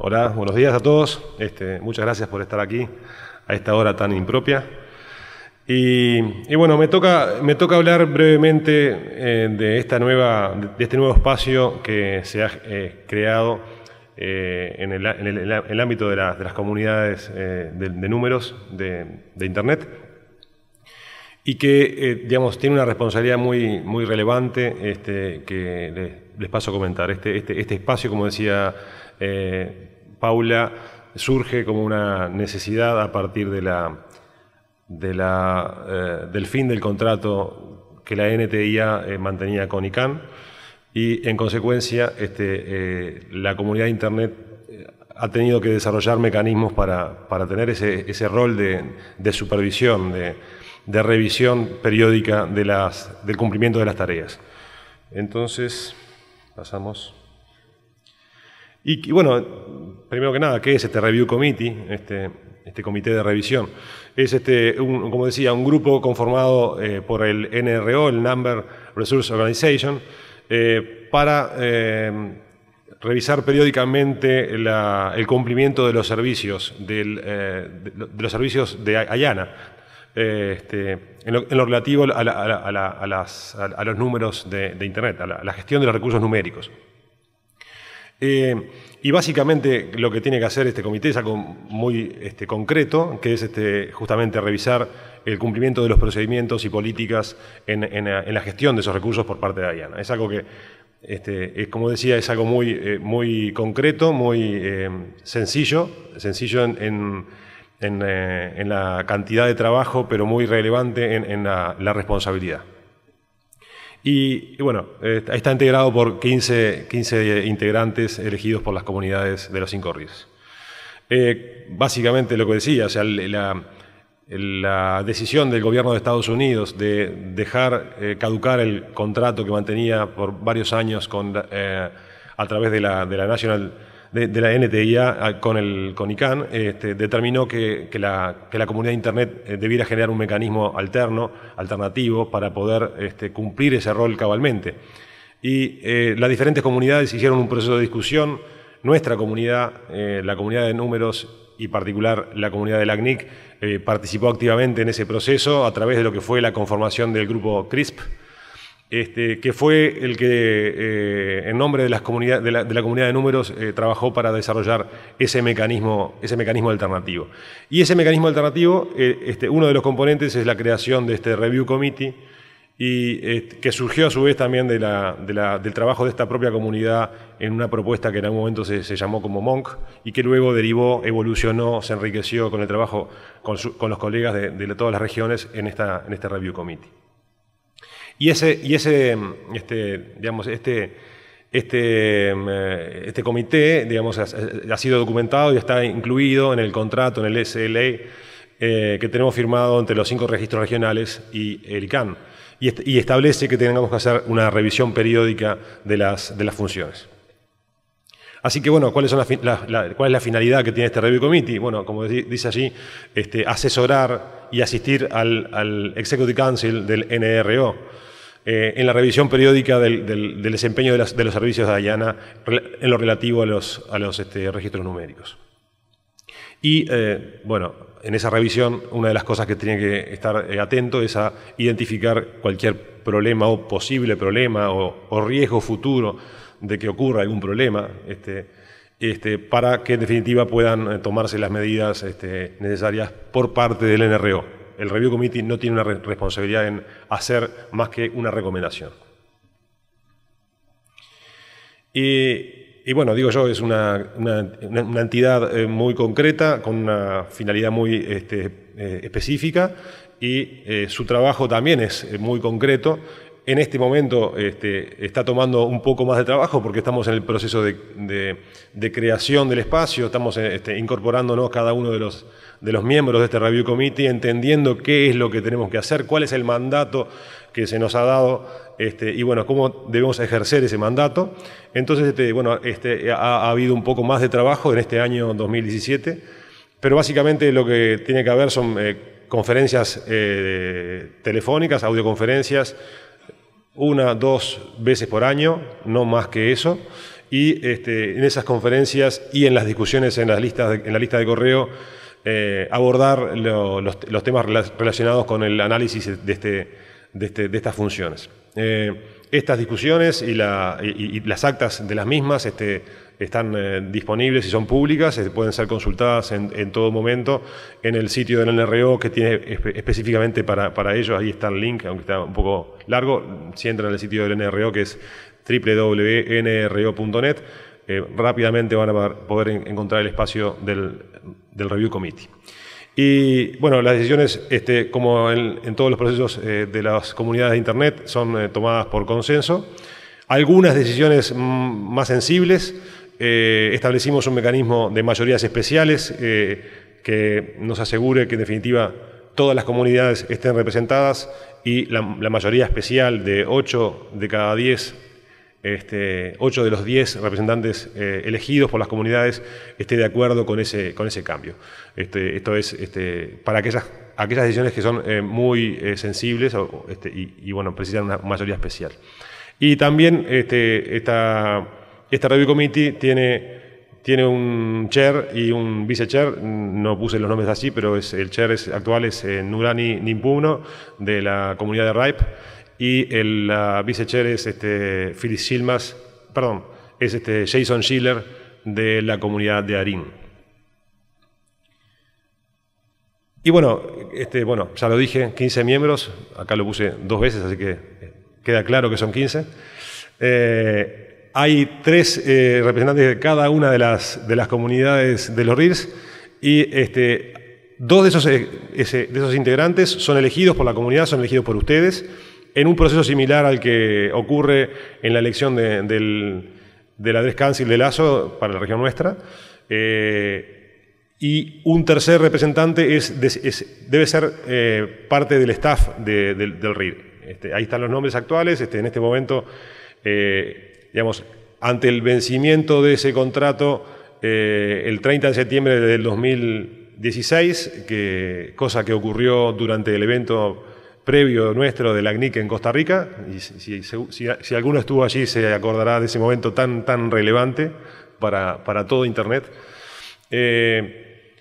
Hola, buenos días a todos. Este, muchas gracias por estar aquí a esta hora tan impropia. Y, bueno, me toca, me toca hablar brevemente eh, de, esta nueva, de este nuevo espacio que se ha eh, creado eh, en, el, ámbito de, las comunidades eh, de, números de, Internet y que, eh, digamos, tiene una responsabilidad muy, relevante este, que les, paso a comentar. Este, este, este espacio, como decía Paula, surge como una necesidad a partir del fin del contrato que la NTIA mantenía con ICANN y en consecuencia este, eh, la comunidad de Internet eh, ha tenido que desarrollar mecanismos para, para tener ese, ese rol de, de supervisión, de, de, revisión periódica de las, del cumplimiento de las tareas. Entonces, pasamos. Y, bueno, primero que nada, ¿qué es este Review Committee, este, este comité de revisión? Es, este, un, como decía, un grupo conformado eh, por el NRO, el Number Resource Organization, eh, para eh, revisar periódicamente el cumplimiento de los servicios, eh, de, los servicios de Ayana, este, en, lo, relativo a, los números de Internet, a la, gestión de los recursos numéricos. Eh, y básicamente lo que tiene que hacer este comité es algo muy este, concreto, que es este, justamente revisar el cumplimiento de los procedimientos y políticas en, la gestión de esos recursos por parte de Ayana. Es algo que, este, como decía, es algo muy, eh, concreto, muy eh, sencillo, sencillo en, la cantidad de trabajo, pero muy relevante en, la responsabilidad. Y, bueno, eh, está integrado por 15, 15, integrantes elegidos por las comunidades de los cinco ríos. Eh, básicamente lo que decía, o sea, la, decisión del gobierno de Estados Unidos de dejar eh, caducar el contrato que mantenía por varios años a través de la, de la National de, la NTIA con, el, ICANN este, determinó que, la, comunidad de Internet eh, debiera generar un mecanismo alterno, alternativo, para poder este, cumplir ese rol cabalmente. Y eh, las diferentes comunidades hicieron un proceso de discusión. Nuestra comunidad, eh, la comunidad de números y particular la comunidad del ACNIC, participó activamente en ese proceso a través de lo que fue la conformación del grupo CRISP, este, que fue el que, eh, en nombre de, de, la, comunidad de números, eh, trabajó para desarrollar ese mecanismo, ese mecanismo alternativo. Y ese mecanismo alternativo, eh, este, uno de los componentes es la creación de este Review Committee, y este, que surgió a su vez también de la, del trabajo de esta propia comunidad en una propuesta que en algún momento se, llamó como Monk y que luego derivó, evolucionó, se enriqueció con el trabajo con, con los colegas de, todas las regiones en, esta, en este Review Committee. Y ese, y ese mm, este, digamos, este, este, mm, eh, este comité digamos, ha, sido documentado y está incluido en el contrato, en el SLA, e, eh, que tenemos firmado entre los cinco registros regionales y el ICANN. Y, establece que tengamos que hacer una revisión periódica de las, de las funciones. Así que, bueno, ¿cuál es la finalidad que tiene este Review Committee? Bueno, como dice allí, este, asesorar y asistir al Executive Council del NRO eh, en la revisión periódica del, desempeño de, los servicios de Dayana en lo relativo a los, este, registros numéricos. Y eh, bueno, en esa revisión una de las cosas que tiene que estar eh, atento es a identificar cualquier problema o posible problema o, riesgo futuro de que ocurra algún problema, este, este, para que en definitiva puedan tomarse las medidas necesarias por parte del NRO el Review Committee no tiene una responsabilidad en hacer más que una recomendación. Y, bueno, digo yo, es una, entidad eh, muy concreta, con una finalidad muy este, eh, específica, y eh, su trabajo también es muy concreto. En este momento este, está tomando un poco más de trabajo porque estamos en el proceso de, creación del espacio, estamos este, incorporándonos cada uno de los de los miembros de este Review Committee, entendiendo qué es lo que tenemos que hacer, cuál es el mandato que se nos ha dado este, y bueno, cómo debemos ejercer ese mandato. Entonces, este, bueno, este, ha, habido un poco más de trabajo en este año 2017, pero básicamente lo que tiene que haber son eh, conferencias eh, telefónicas, audioconferencias, una, dos veces por año, no más que eso y este, en esas conferencias y en las discusiones en, las listas en la lista de correo eh, abordar los, temas relacionados con el análisis de, este, de, este, estas funciones. Eh, estas discusiones y, las actas de las mismas este, están eh, disponibles y son públicas, este, pueden ser consultadas en, todo momento en el sitio del NRO que tiene específicamente para, para ellos, ahí está el link, aunque está un poco largo, si entran al sitio del NRO que es www.nro.net, eh, rápidamente van a poder encontrar el espacio del, Review Committee. Y bueno, las decisiones, este, como en, todos los procesos eh, de las comunidades de Internet, son eh, tomadas por consenso. Algunas decisiones mm, más sensibles, establecimos un mecanismo de mayorías especiales que nos asegure que en definitiva todas las comunidades estén representadas y la, la mayoría especial de 8 de cada 10 este, 8 de los 10 representantes eh, elegidos por las comunidades esté de acuerdo con ese, con ese cambio. Este, esto es este, para aquellas, aquellas decisiones que son eh, muy eh, sensibles este, y, y, bueno, precisan una mayoría especial. Y también este, esta, esta Review Committee tiene, tiene un chair y un vice-chair, no puse los nombres así, pero es, el chair es, actual es Nurani Nimpuno de la comunidad de RIPE y el vice-chair es este Silmas, es este Jason Schiller de la comunidad de Arín. Y bueno, este, bueno, ya lo dije, 15 miembros, acá lo puse dos veces, así que eh, queda claro que son 15. Eh, hay tres eh, representantes de cada una de las, de las comunidades de los RIRS y este, dos de esos, de esos integrantes son elegidos por la comunidad, son elegidos por ustedes en un proceso similar al que ocurre en la elección de, del, del de Lazo para la región nuestra. Eh, y un tercer representante es, debe ser eh, parte del staff del, del RIR. Este, ahí están los nombres actuales. Este, en este momento, eh, digamos, ante el vencimiento de ese contrato el 30 de septiembre del 2016, que, cosa que ocurrió durante el evento previo nuestro de la CNIC en Costa Rica, y si, alguno estuvo allí se acordará de ese momento tan, tan relevante para, todo Internet. Eh,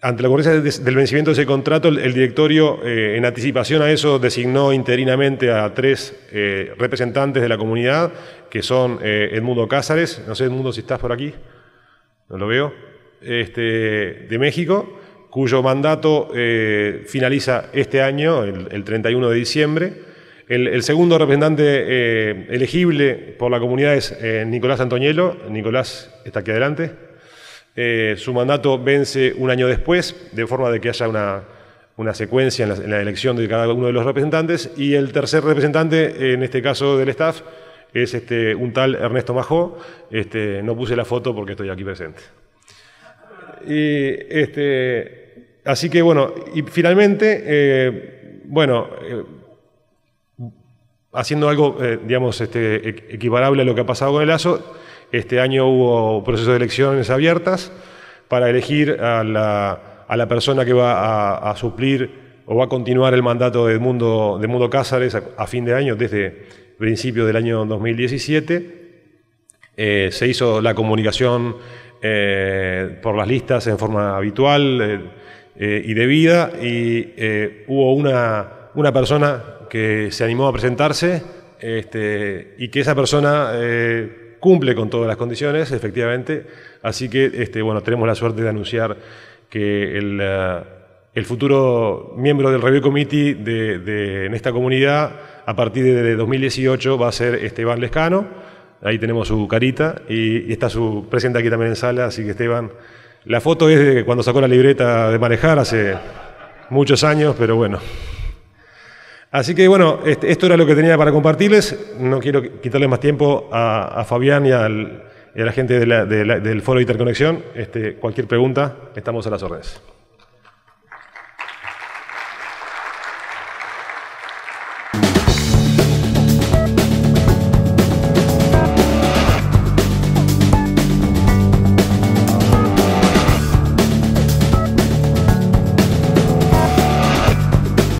ante la ocurrencia del vencimiento de ese contrato, el, directorio, eh, en anticipación a eso, designó interinamente a tres eh, representantes de la comunidad, que son Edmundo Cázares, no sé Edmundo si estás por aquí, no lo veo, este, de México, cuyo mandato eh, finaliza este año, el, 31 de diciembre. El, segundo representante eh, elegible por la comunidad es eh, Nicolás Antoñelo. Nicolás está aquí adelante. su mandato vence un año después, de forma de que haya una, secuencia en la, elección de cada uno de los representantes. Y el tercer representante, en este caso del staff, es este, un tal Ernesto Majó. Este, no puse la foto porque estoy aquí presente. Y este, así que bueno, y finalmente, eh, bueno, eh, haciendo algo, eh, digamos, este, equiparable a lo que ha pasado con el ASO, este año hubo proceso de elecciones abiertas para elegir a la, persona que va a, suplir o va a continuar el mandato de mundo de Mundo Cázares a, fin de año, desde principios del año 2017. se hizo la comunicación por las listas en forma habitual eh, y de vida y eh, hubo una, una, persona que se animó a presentarse este, y que esa persona eh, cumple con todas las condiciones, efectivamente. Así que, este, bueno, tenemos la suerte de anunciar que el, el futuro miembro del Review Committee de, de, en esta comunidad, a partir de 2018, va a ser Esteban Lescano. Ahí tenemos su carita y, y está su presente aquí también en sala, así que Esteban, la foto es de cuando sacó la libreta de manejar hace muchos años, pero bueno. Así que bueno, este, esto era lo que tenía para compartirles. No quiero quitarles más tiempo a, Fabián y, a la gente del foro Interconexión. Este, cualquier pregunta, estamos a las órdenes.